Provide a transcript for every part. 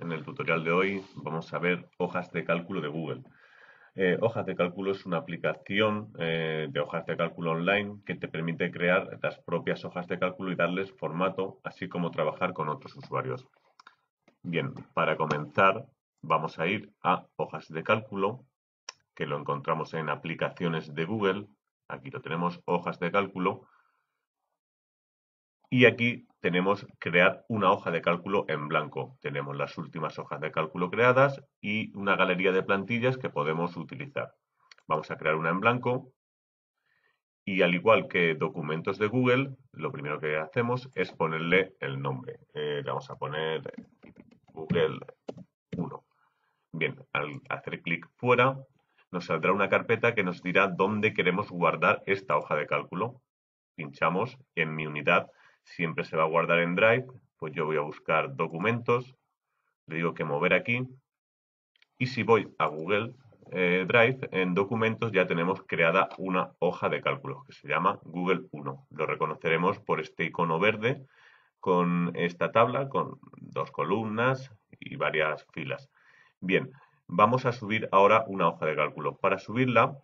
en el tutorial de hoy vamos a ver hojas de cálculo de Google. Eh, hojas de cálculo es una aplicación eh, de hojas de cálculo online que te permite crear las propias hojas de cálculo y darles formato, así como trabajar con otros usuarios. Bien, para comenzar vamos a ir a hojas de cálculo, que lo encontramos en aplicaciones de Google. Aquí lo tenemos, hojas de cálculo. Y aquí tenemos crear una hoja de cálculo en blanco. Tenemos las últimas hojas de cálculo creadas y una galería de plantillas que podemos utilizar. Vamos a crear una en blanco y al igual que documentos de Google, lo primero que hacemos es ponerle el nombre. Eh, le vamos a poner Google 1. Bien, al hacer clic fuera nos saldrá una carpeta que nos dirá dónde queremos guardar esta hoja de cálculo. Pinchamos en mi unidad siempre se va a guardar en Drive, pues yo voy a buscar documentos, le digo que mover aquí, y si voy a Google eh, Drive, en documentos ya tenemos creada una hoja de cálculo que se llama Google 1. Lo reconoceremos por este icono verde con esta tabla, con dos columnas y varias filas. Bien, vamos a subir ahora una hoja de cálculo. Para subirla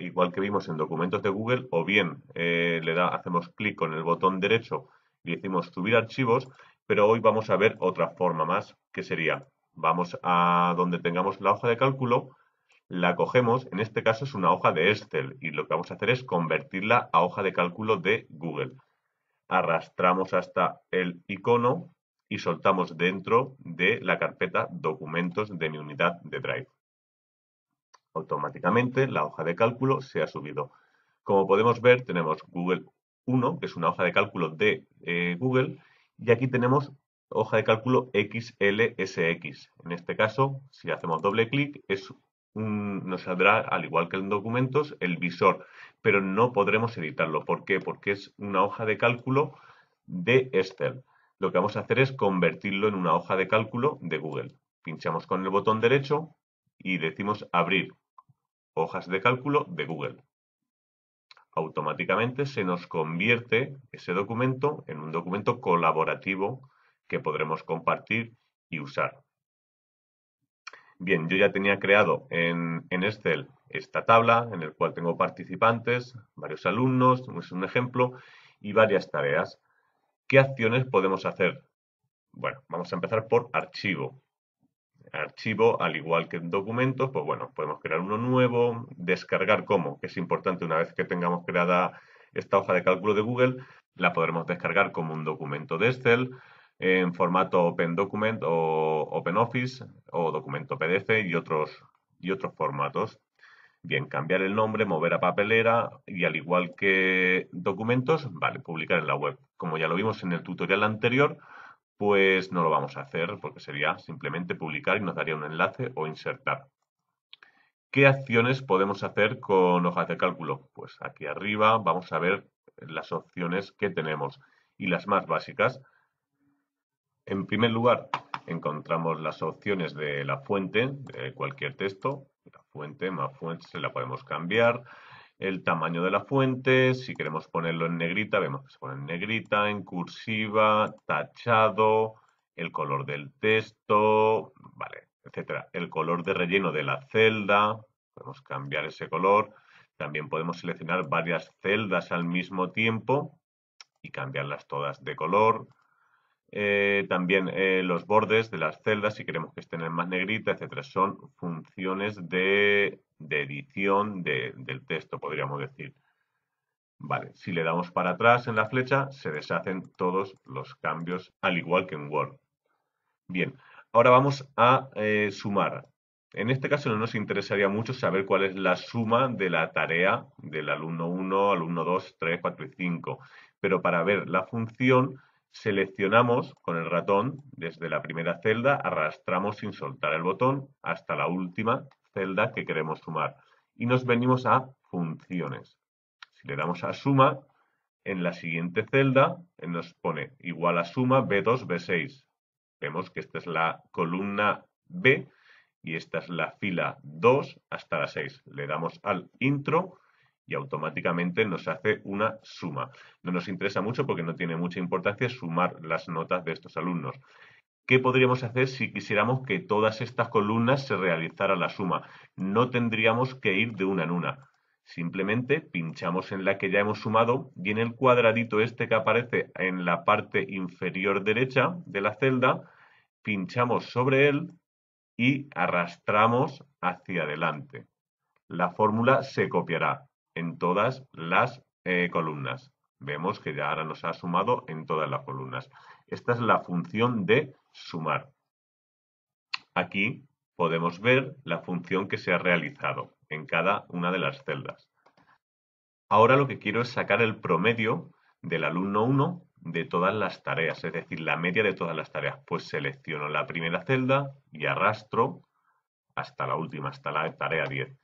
igual que vimos en documentos de Google, o bien eh, le da, hacemos clic con el botón derecho y decimos subir archivos, pero hoy vamos a ver otra forma más, que sería, vamos a donde tengamos la hoja de cálculo, la cogemos, en este caso es una hoja de Excel, y lo que vamos a hacer es convertirla a hoja de cálculo de Google. Arrastramos hasta el icono y soltamos dentro de la carpeta documentos de mi unidad de Drive. Automáticamente la hoja de cálculo se ha subido. Como podemos ver, tenemos Google 1, que es una hoja de cálculo de eh, Google, y aquí tenemos hoja de cálculo XLSX. En este caso, si hacemos doble clic, es nos saldrá, al igual que en documentos, el visor, pero no podremos editarlo. ¿Por qué? Porque es una hoja de cálculo de Excel. Lo que vamos a hacer es convertirlo en una hoja de cálculo de Google. Pinchamos con el botón derecho y decimos abrir hojas de cálculo de Google. Automáticamente se nos convierte ese documento en un documento colaborativo que podremos compartir y usar. Bien, yo ya tenía creado en, en Excel esta tabla en el cual tengo participantes, varios alumnos, es un ejemplo, y varias tareas. ¿Qué acciones podemos hacer? Bueno, vamos a empezar por archivo archivo, al igual que documentos, pues bueno, podemos crear uno nuevo, descargar como, que es importante una vez que tengamos creada esta hoja de cálculo de Google, la podremos descargar como un documento de Excel en formato Open Document o Open Office o documento PDF y otros, y otros formatos. Bien, cambiar el nombre, mover a papelera y al igual que documentos, vale, publicar en la web. Como ya lo vimos en el tutorial anterior, pues no lo vamos a hacer porque sería simplemente publicar y nos daría un enlace o insertar. ¿Qué acciones podemos hacer con hojas de cálculo? Pues aquí arriba vamos a ver las opciones que tenemos y las más básicas. En primer lugar, encontramos las opciones de la fuente, de cualquier texto. La fuente, más fuente, se la podemos cambiar el tamaño de la fuente, si queremos ponerlo en negrita, vemos que se pone en negrita, en cursiva, tachado, el color del texto, vale, etcétera. El color de relleno de la celda, podemos cambiar ese color. También podemos seleccionar varias celdas al mismo tiempo y cambiarlas todas de color. Eh, también eh, los bordes de las celdas, si queremos que estén en más negrita, etcétera, son funciones de, edición del texto, podríamos decir. Vale, si le damos para atrás en la flecha, se deshacen todos los cambios, al igual que en Word. Bien, ahora vamos a eh, sumar. En este caso no nos interesaría mucho saber cuál es la suma de la tarea del alumno 1, alumno 2, 3, 4 y 5, pero para ver la función Seleccionamos con el ratón desde la primera celda, arrastramos sin soltar el botón hasta la última celda que queremos sumar y nos venimos a funciones. Si le damos a suma, en la siguiente celda nos pone igual a suma B2, B6. Vemos que esta es la columna B y esta es la fila 2 hasta la 6. Le damos al intro y automáticamente nos hace una suma. No nos interesa mucho porque no tiene mucha importancia sumar las notas de estos alumnos. ¿Qué podríamos hacer si quisiéramos que todas estas columnas se realizara la suma? No tendríamos que ir de una en una. Simplemente pinchamos en la que ya hemos sumado y en el cuadradito este que aparece en la parte inferior derecha de la celda, pinchamos sobre él y arrastramos hacia adelante. La fórmula se copiará en todas las eh, columnas. Vemos que ya ahora nos ha sumado en todas las columnas. Esta es la función de sumar. Aquí podemos ver la función que se ha realizado en cada una de las celdas. Ahora lo que quiero es sacar el promedio del alumno 1 de todas las tareas, es decir, la media de todas las tareas. Pues selecciono la primera celda y arrastro hasta la última, hasta la tarea 10.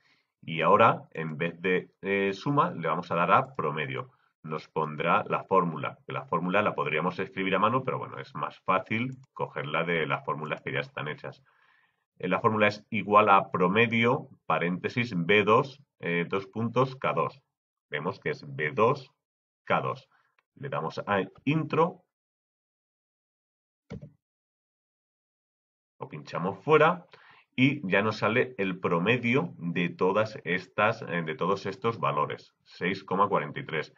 Y ahora, en vez de eh, suma, le vamos a dar a promedio. Nos pondrá la fórmula. La fórmula la podríamos escribir a mano, pero bueno, es más fácil cogerla de las fórmulas que ya están hechas. Eh, la fórmula es igual a promedio, paréntesis, B2, eh, dos puntos, K2. Vemos que es B2, K2. Le damos a intro. Lo pinchamos fuera y ya nos sale el promedio de, todas estas, eh, de todos estos valores, 6,43.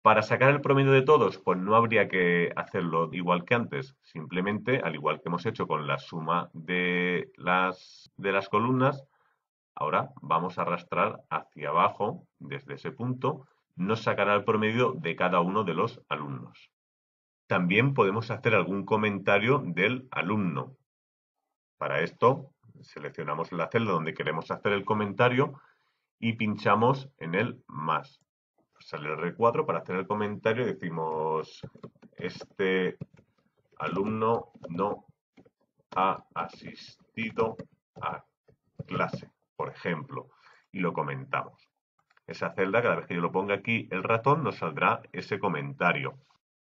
Para sacar el promedio de todos, pues no habría que hacerlo igual que antes, simplemente, al igual que hemos hecho con la suma de las, de las columnas, ahora vamos a arrastrar hacia abajo, desde ese punto, nos sacará el promedio de cada uno de los alumnos. También podemos hacer algún comentario del alumno. Para esto seleccionamos la celda donde queremos hacer el comentario y pinchamos en el más. Pues sale el R4 para hacer el comentario. Decimos, este alumno no ha asistido a clase, por ejemplo, y lo comentamos. Esa celda, cada vez que yo lo ponga aquí el ratón, nos saldrá ese comentario.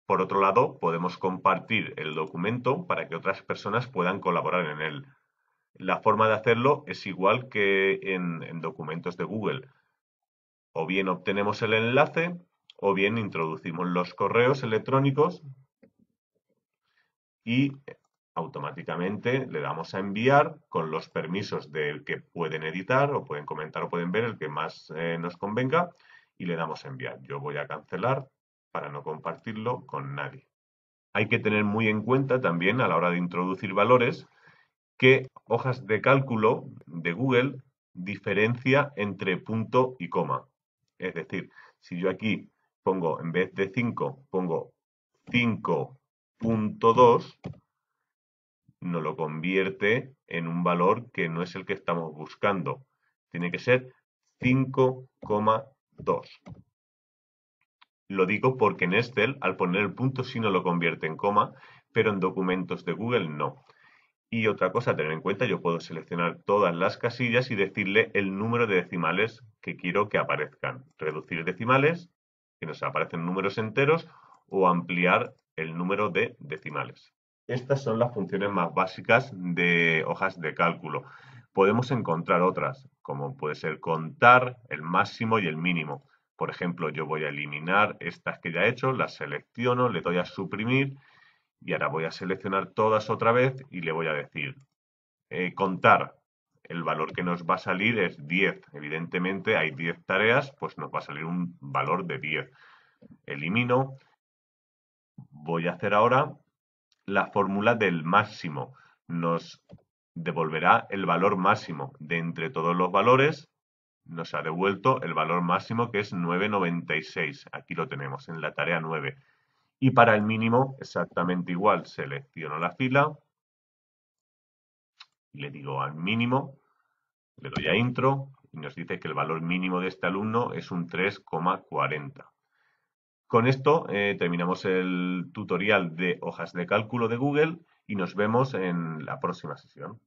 Por otro lado, podemos compartir el documento para que otras personas puedan colaborar en él. La forma de hacerlo es igual que en, documentos de Google. O bien obtenemos el enlace o bien introducimos los correos electrónicos y automáticamente le damos a enviar con los permisos del que pueden editar o pueden comentar o pueden ver el que más eh, nos convenga y le damos a enviar. Yo voy a cancelar para no compartirlo con nadie. Hay que tener muy en cuenta también a la hora de introducir valores qué hojas de cálculo de Google diferencia entre punto y coma. Es decir, si yo aquí pongo, en vez de 5, pongo 5.2, no lo convierte en un valor que no es el que estamos buscando. Tiene que ser 5,2. Lo digo porque en Excel, al poner el punto sí no lo convierte en coma, pero en documentos de Google no. Y otra cosa a tener en cuenta, yo puedo seleccionar todas las casillas y decirle el número de decimales que quiero que aparezcan. Reducir decimales, que nos aparecen números enteros, o ampliar el número de decimales. Estas son las funciones más básicas de hojas de cálculo. Podemos encontrar otras, como puede ser contar, el máximo y el mínimo. Por ejemplo, yo voy a eliminar estas que ya he hecho, las selecciono, le doy a suprimir y ahora voy a seleccionar todas otra vez y le voy a decir eh, contar. El valor que nos va a salir es 10. Evidentemente hay 10 tareas, pues nos va a salir un valor de 10. Elimino. Voy a hacer ahora la fórmula del máximo. Nos devolverá el valor máximo. De entre todos los valores, nos ha devuelto el valor máximo que es 9,96. Aquí lo tenemos en la tarea 9. Y para el mínimo, exactamente igual. Selecciono la fila, le digo al mínimo, le doy a intro y nos dice que el valor mínimo de este alumno es un 3,40. Con esto eh, terminamos el tutorial de hojas de cálculo de Google y nos vemos en la próxima sesión.